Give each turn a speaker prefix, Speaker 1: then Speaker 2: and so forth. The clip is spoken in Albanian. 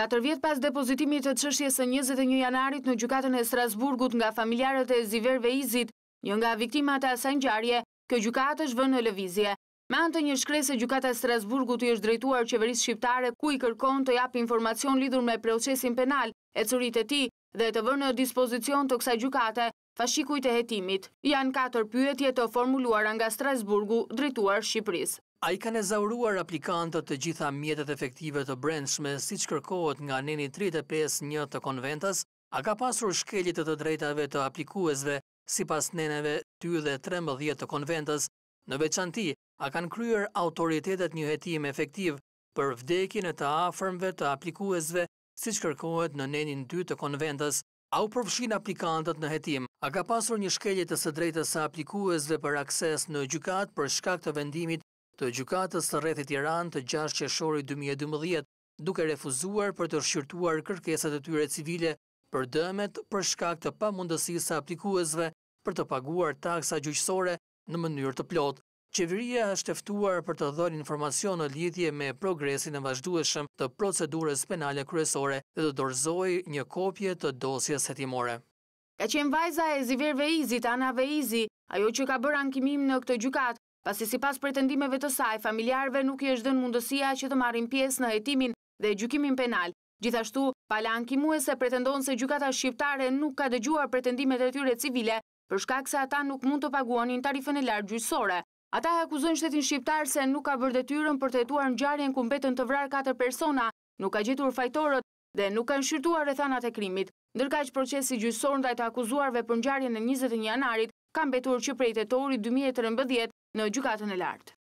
Speaker 1: 4 vjet pas depozitimit të qëshjes së 21 janarit në gjukatën e Strasburgut nga familjarët e Ziverve Izit, një nga viktimat e asaj njarje, kjo gjukatë është vënë në levizje. Me antë një shkrese gjukatë e Strasburgut i është drejtuar qeverisë shqiptare ku i kërkon të japë informacion lidur me procesin penal e cërit e ti dhe të vënë në dispozicion të kësa gjukatë fashikujt e jetimit. Janë 4 pyetje të formuluar nga Strasburgu drejtuar Shqipërisë.
Speaker 2: A i kanë zauruar aplikantët të gjitha mjetet efektive të brendshme si që kërkohet nga neni 35 një të konventas, a ka pasur shkeljit të të drejtave të aplikuesve si pas neneve 2 dhe 13 të konventas, në veçanti a kanë kryer autoritetet një jetim efektiv për vdekin e të afermve të aplikuesve si që kërkohet në nenin 2 të konventas, A u përfshin aplikantët në hetim? A ka pasur një shkelje të së drejtës së aplikuesve për akses në gjykat për shkak të vendimit të gjukatës të rrethit Tiran të 6 qeshori 2012, duke refuzuar për të shqyrtuar kërkesat e tyre civile për dëmet për shkak të pa mundësisa të aplikuesve për të paguar taksa gjyqësore në mënyrë të plot. Qeveria është eftuar për të dhënë informacion në lidhje me progresin e vazhdueshëm të procedurës penale kryesore dhe të dorëzoj një kopje të dosjes hetimore. Ka qenë vajza
Speaker 1: e Zivir Veizit, Ana Veizi, ajo që ka bërë ankimim në këtë gjukat, pasi si pas pretendimeve të saj, familjarve nuk i është dënë mundësia që të marrin pjesë në hetimin dhe gjukimin penal. Gjithashtu, Palan ankimuese se pretendon se gjukata shqiptare nuk ka dëgjuar pretendimet e tyre civile, përshkak se ata nuk mund të paguonin tarifën e largë gjysore. Ata e shtetin shqiptar se nuk ka vërdetyrën për të etuar në gjarjen ku mbetën të vrarë 4 persona, nuk ka gjetur fajtorët dhe nuk ka nëshirtuar e thanat e krimit. Ndërka që procesi gjysor ndaj të akuzuarve për në gjarjen e 21 janarit, kam betur që prej të torri 2013 në gjukatën e lartë.